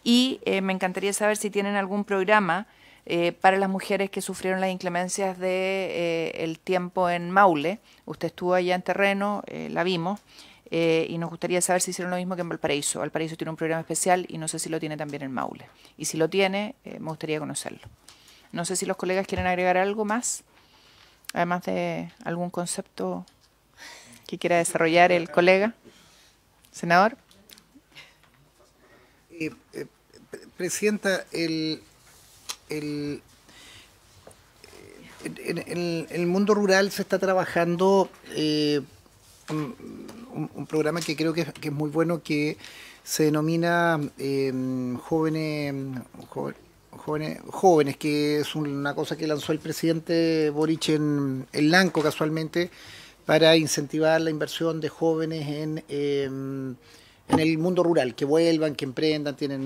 Y eh, me encantaría saber si tienen algún programa para las mujeres que sufrieron las inclemencias del tiempo en Maule. Usted estuvo allá en terreno, la vimos. Eh, y nos gustaría saber si hicieron lo mismo que en Valparaíso. Valparaíso tiene un programa especial y no sé si lo tiene también en Maule. Y si lo tiene, eh, me gustaría conocerlo. No sé si los colegas quieren agregar algo más, además de algún concepto que quiera desarrollar el colega. Senador. Eh, presidenta, el, el en, el, mundo rural se está trabajando un, programa que creo que, es muy bueno, que se denomina em, jóvenes, jóvenes, Jóvenes, que es una cosa que lanzó el presidente Boric en, el Lanco casualmente, para incentivar la inversión de jóvenes en, em, en el mundo rural, que vuelvan, que emprendan, tienen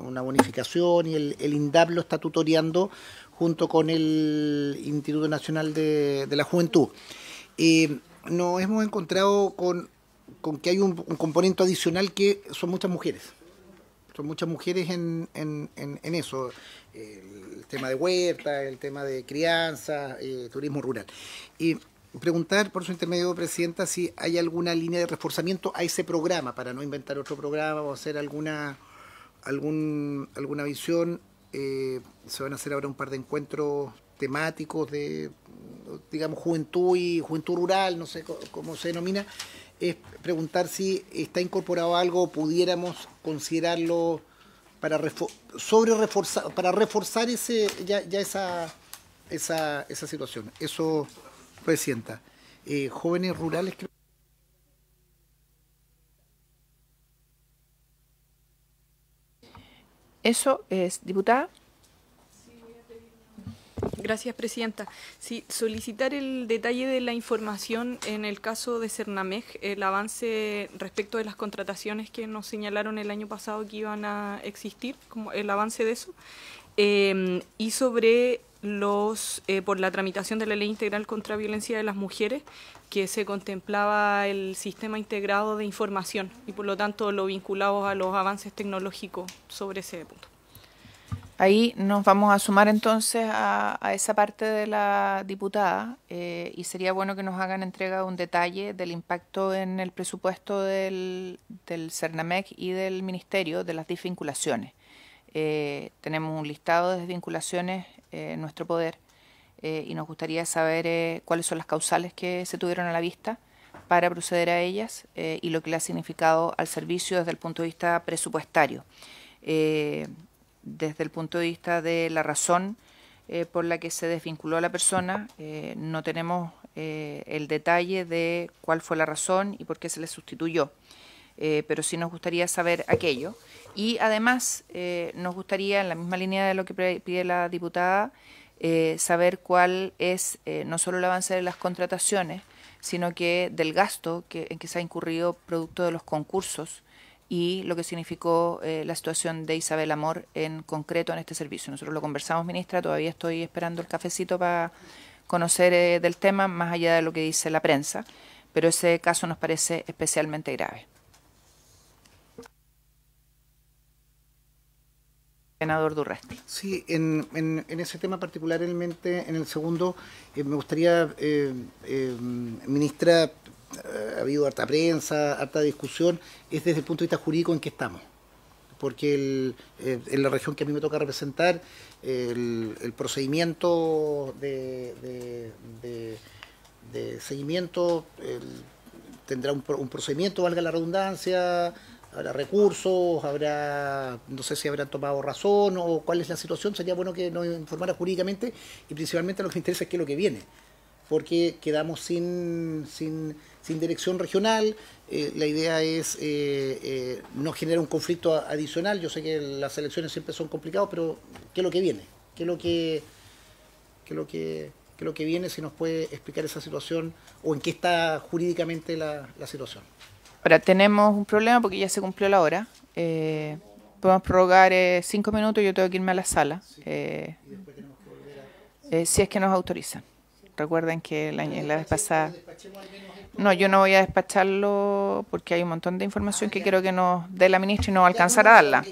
una bonificación y el, INDAP lo está tutoreando junto con el Instituto Nacional de, la Juventud. Eh, nos hemos encontrado con con que hay un, componente adicional que son muchas mujeres. Son muchas mujeres en, eso. El tema de huerta, el tema de crianza, eh, turismo rural. Y preguntar por su intermedio, Presidenta, si hay alguna línea de reforzamiento a ese programa, para no inventar otro programa o hacer alguna, algún, alguna visión. Eh, se van a hacer ahora un par de encuentros temáticos de, digamos, juventud y juventud rural, no sé cómo se denomina es preguntar si está incorporado algo, pudiéramos considerarlo para sobre reforzar, para reforzar ese ya, ya esa, esa, esa situación. Eso presidenta. Eh, jóvenes rurales Eso es, diputada. Gracias, Presidenta. Sí, solicitar el detalle de la información en el caso de Cernamej, el avance respecto de las contrataciones que nos señalaron el año pasado que iban a existir, como el avance de eso, em, y sobre los eh, por la tramitación de la ley integral contra la violencia de las mujeres que se contemplaba el sistema integrado de información y por lo tanto lo vinculamos a los avances tecnológicos sobre ese punto. Ahí nos vamos a sumar entonces a, esa parte de la diputada eh, y sería bueno que nos hagan entrega un detalle del impacto en el presupuesto del, CERNAMEC y del Ministerio de las desvinculaciones. Eh, tenemos un listado de desvinculaciones eh, en nuestro poder y nos gustaría saber cuáles son las causales que se tuvieron a la vista para proceder a ellas y lo que le ha significado al servicio desde el punto de vista presupuestario desde el punto de vista de la razón eh, por la que se desvinculó a la persona, eh, no tenemos eh, el detalle de cuál fue la razón y por qué se le sustituyó. pero sí nos gustaría saber aquello. Y además nos gustaría, en la misma línea de lo que pide la diputada, saber cuál es no solo el avance de las contrataciones, sino que del gasto en que se ha incurrido producto de los concursos y lo que significó eh, la situación de Isabel Amor en concreto en este servicio. Nosotros lo conversamos, ministra, todavía estoy esperando el cafecito para conocer eh, del tema, más allá de lo que dice la prensa, pero ese caso nos parece especialmente grave. Senador Durresti. Sí, en, ese tema particularmente, en el segundo, eh, me gustaría, ministra, ha habido harta prensa, harta discusión, es desde el punto de vista jurídico en que estamos. Porque eh, en la región que a mí me toca representar, el, procedimiento de, seguimiento tendrá un, procedimiento, valga la redundancia, habrá recursos, habrá, no sé si habrán tomado razón o cuál es la situación. Sería bueno que nos informara jurídicamente y principalmente lo que nos interesa es qué es lo que viene porque quedamos sin, sin, dirección regional. Eh, la idea es eh, eh, no generar un conflicto adicional. Yo sé que las elecciones siempre son complicadas, pero ¿qué es lo que viene? ¿Qué es lo que, lo que, lo que viene? Si nos puede explicar esa situación o en qué está jurídicamente la, situación. Ahora, tenemos un problema porque ya se cumplió la hora. Eh, podemos prorrogar cinco minutos, yo tengo que irme a la sala. después tenemos que volver a... si es que nos autorizan. Recuerden que la, la vez pasada... No, yo no voy a despacharlo porque hay un montón de información ah, que quiero que nos dé la ministra y no va a alcanzar a darla.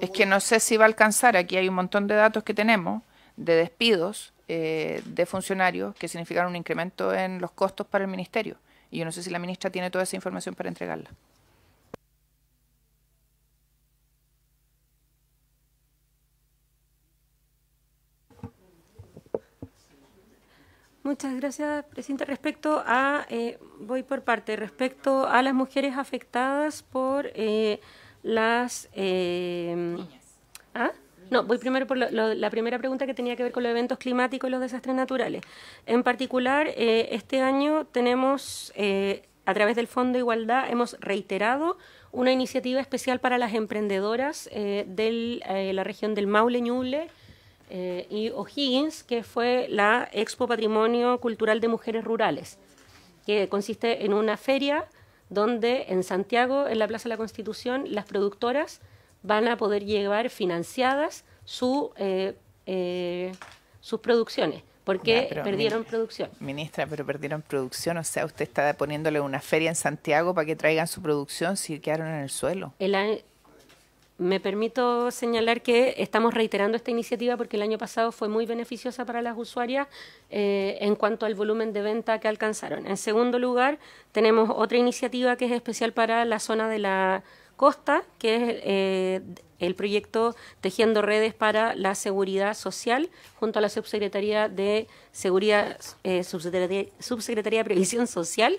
Es que no sé si va a alcanzar. Aquí hay un montón de datos que tenemos de despidos eh, de funcionarios que significaron un incremento en los costos para el ministerio. Y yo no sé si la ministra tiene toda esa información para entregarla. Muchas gracias, presidente. Respecto a, eh, voy por parte, respecto a las mujeres afectadas por eh, las... Eh, ¿Ah? No, voy primero por la primera pregunta que tenía que ver con los eventos climáticos y los desastres naturales. En particular, este año tenemos, a través del Fondo de Igualdad, hemos reiterado una iniciativa especial para las emprendedoras de la región del Maule-Ñuble, eh, y O'Higgins, que fue la Expo Patrimonio Cultural de Mujeres Rurales, que consiste en una feria donde en Santiago, en la Plaza de la Constitución, las productoras van a poder llevar financiadas su, eh, eh, sus producciones porque perdieron producción. Ministra, pero perdieron producción, o sea, usted está poniéndole una feria en Santiago para que traigan su producción si quedaron en el suelo me permito señalar que estamos reiterando esta iniciativa porque el año pasado fue muy beneficiosa para las usuarias eh, en cuanto al volumen de venta que alcanzaron. En segundo lugar, tenemos otra iniciativa que es especial para la zona de la costa, que es eh, el proyecto Tejiendo Redes para la Seguridad Social, junto a la Subsecretaría de Seguridad, eh, Subsecretaría, de Previsión Social.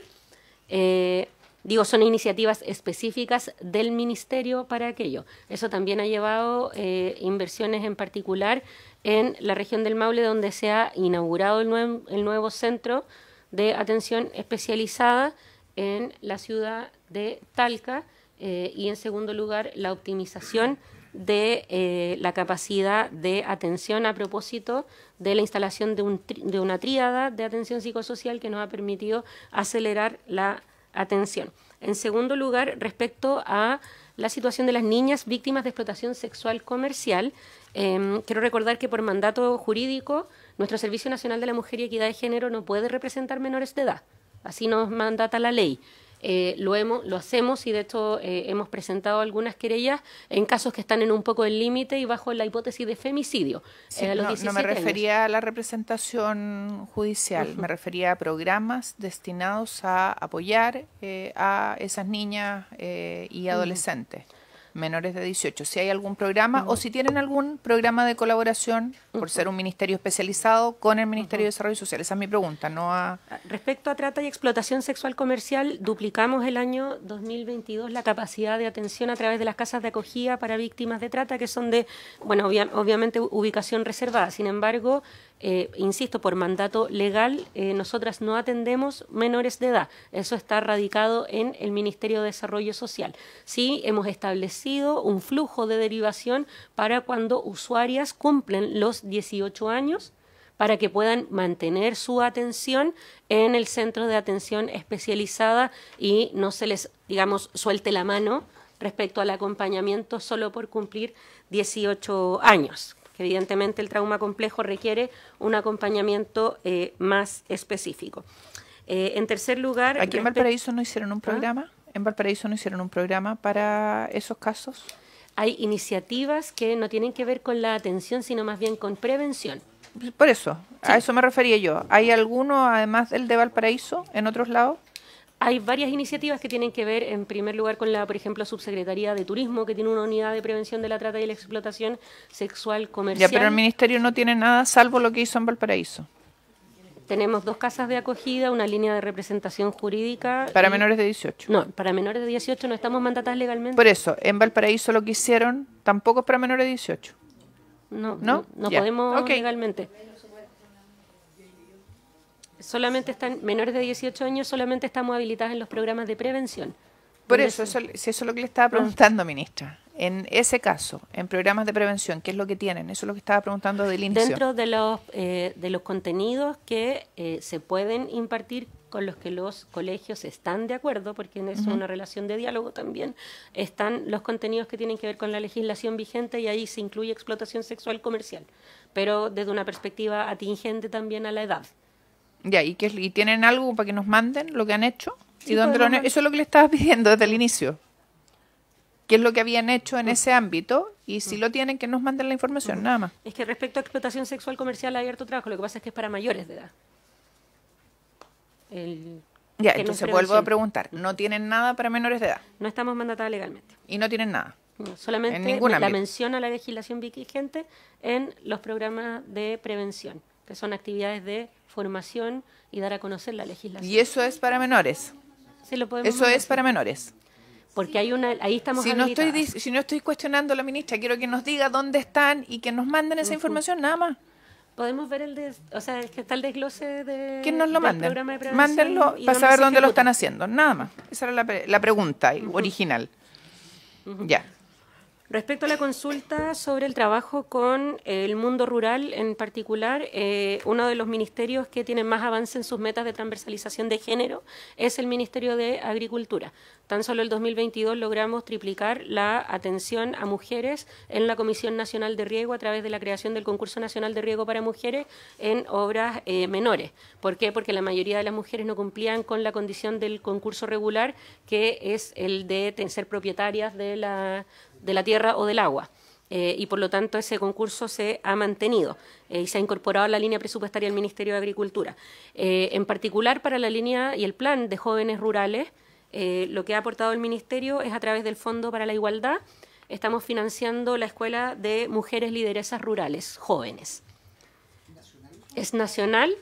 Digo, son iniciativas específicas del Ministerio para aquello. Eso también ha llevado eh, inversiones en particular en la región del Maule, donde se ha inaugurado el, nuevo, centro de atención especializada en la ciudad de Talca eh, y, en segundo lugar, la optimización de eh, la capacidad de atención a propósito de la instalación de, un, de una tríada de atención psicosocial que nos ha permitido acelerar la atención. En segundo lugar, respecto a la situación de las niñas víctimas de explotación sexual comercial, em, quiero recordar que por mandato jurídico, nuestro Servicio Nacional de la Mujer y Equidad de Género no puede representar menores de edad. Así nos mandata la ley. Eh, lo, hacemos y de hecho eh, hemos presentado algunas querellas en casos que están en un poco el límite y bajo la hipótesis de femicidio. Eh, no, me refería a la representación judicial, me refería a programas destinados a apoyar a esas niñas y mm. adolescentes menores de 18, si hay algún programa o si tienen algún programa de colaboración por ser un ministerio especializado con el Ministerio de Desarrollo Social. Esa es mi pregunta, no a... Ah, respecto a trata y explotación sexual comercial, duplicamos el año 2022 la capacidad de atención a través de las casas de acogida para víctimas de trata, que son de, bueno, obviamente ubicación reservada. Sin embargo, eh, insisto, por mandato legal, eh, nosotras no atendemos menores de edad. Eso está radicado en el Ministerio de Desarrollo Social. Sí, hemos establecido un flujo de derivación para cuando usuarias cumplen los 18 años para que puedan mantener su atención en el centro de atención especializada y no se les, digamos, suelte la mano respecto al acompañamiento solo por cumplir 18 años. Evidentemente el trauma complejo requiere un acompañamiento eh, más específico. Eh, en tercer lugar... ¿Aquí en Valparaíso no hicieron un ¿Ah? programa? ¿En Valparaíso no hicieron un programa para esos casos? Hay iniciativas que no tienen que ver con la atención, sino más bien con prevención. Por eso, a eso me refería yo. ¿Hay alguno, además del de Valparaíso, en otros lados? Hay varias iniciativas que tienen que ver, en primer lugar, con la, por ejemplo, Subsecretaría de Turismo, que tiene una unidad de prevención de la trata y la explotación sexual comercial. Ya, pero el Ministerio no tiene nada salvo lo que hizo en Valparaíso. Tenemos dos casas de acogida, una línea de representación jurídica. Para menores de 18. No, para menores de 18 no estamos mandatadas legalmente. Por eso, en Valparaíso lo que hicieron tampoco es para menores de 18. No, no, no, podemos legalmente solamente están menores de 18 años, solamente estamos habilitados en los programas de prevención. Por eso, eso, eso es lo que le estaba ah. preguntando, ministra. En ese caso, en programas de prevención, ¿qué es lo que tienen? Eso es lo que estaba preguntando del inicio. Dentro de los, eh, contenidos que eh, se pueden impartir con los que los colegios están de acuerdo, porque es una relación de diálogo también, están los contenidos que tienen que ver con la legislación vigente y ahí se incluye explotación sexual comercial, pero desde una perspectiva atingente también a la edad. Ya, ¿y, que, ¿y tienen algo para que nos manden lo que han hecho? ¿Y dónde Eso es lo que le estabas pidiendo desde el inicio. ¿Qué es lo que habían hecho en mm. ese ámbito? Y si mm. lo tienen, que nos manden la información, mm. nada más. Es que respecto a explotación sexual comercial abierto trabajo, lo que pasa es que es para mayores de edad. Ya, entonces vuelvo a preguntar, ¿no tienen nada para menores de edad? No estamos mandatadas legalmente. ¿Y no tienen nada? solamente la mención a la legislación vigente en los programas de prevención, que son actividades de formación y dar a conocer la legislación. Y eso es para menores. eso es para menores. Porque hay una, ahí estamos. Si no, estoy, si no estoy cuestionando a la ministra, quiero que nos diga dónde están y que nos manden esa información, nada más. Podemos ver el, des, o sea, es que está el desglose de. ¿Quién nos lo manda? Mándenlo para saber dónde lo están haciendo, nada más. Esa era la, la pregunta original. Ya. Respecto a la consulta sobre el trabajo con el mundo rural en particular, eh, uno de los ministerios que tiene más avance en sus metas de transversalización de género es el Ministerio de Agricultura. Tan solo el 2022 logramos triplicar la atención a mujeres en la Comisión Nacional de Riego a través de la creación del Concurso Nacional de Riego para Mujeres en obras eh, menores. ¿Por qué? Porque la mayoría de las mujeres no cumplían con la condición del concurso regular, que es el de ser propietarias de la de la tierra o del agua. Eh, y por lo tanto ese concurso se ha mantenido eh, y se ha incorporado a la línea presupuestaria del Ministerio de Agricultura. Eh, en particular para la línea y el plan de jóvenes rurales, lo que ha aportado el Ministerio es a través del Fondo para la Igualdad, estamos financiando la Escuela de Mujeres Lideresas Rurales, jóvenes. Es nacional,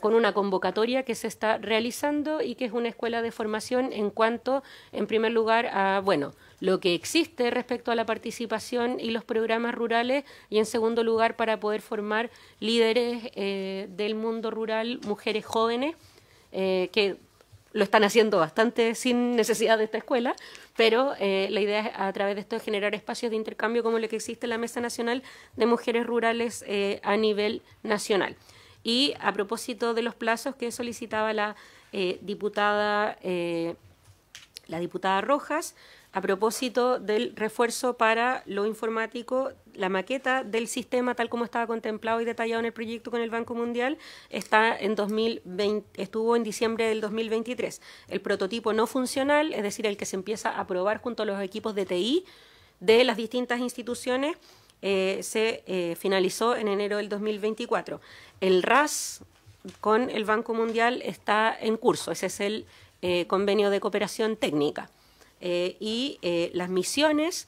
con una convocatoria que se está realizando y que es una escuela de formación en cuanto, en primer lugar, a, bueno, lo que existe respecto a la participación y los programas rurales y, en segundo lugar, para poder formar líderes eh, del mundo rural, mujeres jóvenes, eh, que lo están haciendo bastante sin necesidad de esta escuela, pero eh, la idea es a través de esto es generar espacios de intercambio como lo que existe en la Mesa Nacional de Mujeres Rurales a nivel nacional. Y a propósito de los plazos que solicitaba la eh, diputada, eh, la diputada Rojas, a propósito del refuerzo para lo informático, la maqueta del sistema, tal como estaba contemplado y detallado en el proyecto con el Banco Mundial, está en estuvo en diciembre del 2023. El prototipo no funcional, es decir, el que se empieza a probar junto a los equipos de TI de las distintas instituciones, eh, se eh, finalizó en enero del 2024. El RAS con el Banco Mundial está en curso, ese es el eh, convenio de cooperación técnica. y las misiones,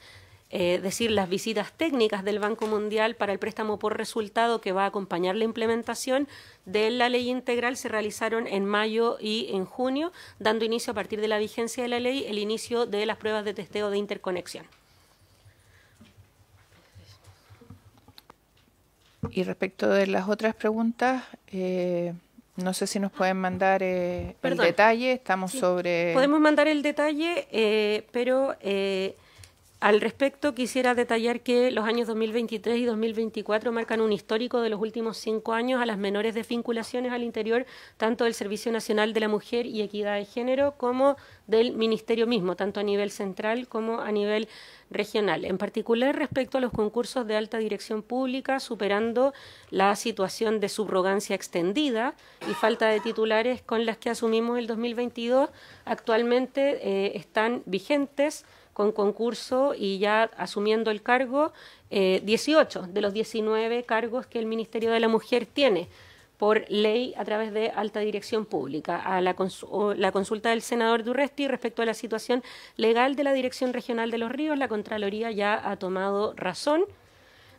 es decir, las visitas técnicas del Banco Mundial para el préstamo por resultado que va a acompañar la implementación de la ley integral se realizaron en mayo y en junio, dando inicio a partir de la vigencia de la ley el inicio de las pruebas de testeo de interconexión. Y respecto de las otras preguntas, eh, no sé si nos pueden mandar eh, el detalle. Estamos sobre. Podemos mandar el detalle, eh, pero eh, al respecto, quisiera detallar que los años 2023 y 2024 marcan un histórico de los últimos cinco años a las menores desvinculaciones al interior, tanto del Servicio Nacional de la Mujer y Equidad de Género como del Ministerio mismo, tanto a nivel central como a nivel regional. En particular, respecto a los concursos de alta dirección pública, superando la situación de subrogancia extendida y falta de titulares con las que asumimos el 2022, actualmente eh, están vigentes con concurso y ya asumiendo el cargo, eh, 18 de los 19 cargos que el Ministerio de la Mujer tiene por ley a través de alta dirección pública, a la, la, consulta del senador Durresti respecto a la situación legal de la Dirección Regional de los Ríos, la Contraloría ya ha tomado razón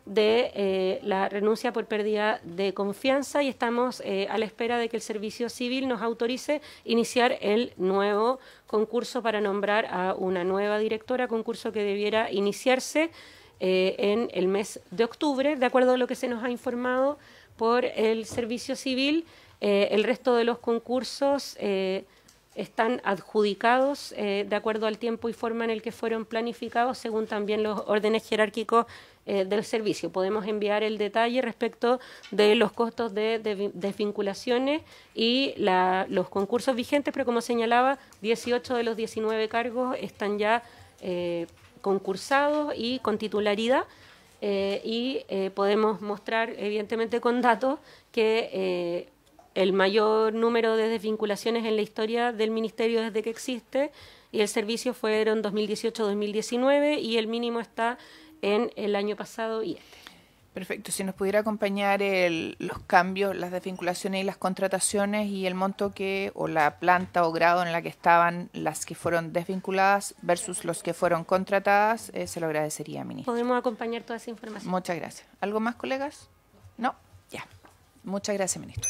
de eh, la renuncia por pérdida de confianza y estamos eh, a la espera de que el Servicio Civil nos autorice iniciar el nuevo concurso para nombrar a una nueva directora, concurso que debiera iniciarse eh, en el mes de octubre, de acuerdo a lo que se nos ha informado por el Servicio Civil. el resto de los concursos están adjudicados eh, de acuerdo al tiempo y forma en el que fueron planificados, según también los órdenes jerárquicos eh, del servicio. Podemos enviar el detalle respecto de los costos de, desvinculaciones y los concursos vigentes, pero como señalaba, 18 de los 19 cargos están ya eh, concursados y con titularidad. y podemos mostrar, evidentemente, con datos que el mayor número de desvinculaciones en la historia del ministerio desde que existe y el servicio fueron 2018-2019 y el mínimo está en el año pasado y este. Perfecto, si nos pudiera acompañar los cambios, las desvinculaciones y las contrataciones y el monto que, o la planta o grado en la que estaban las que fueron desvinculadas versus los que fueron contratadas, eh, se lo agradecería, ministro. Podemos acompañar toda esa información. Muchas gracias. ¿Algo más, colegas? No, ya. Muchas gracias, ministro.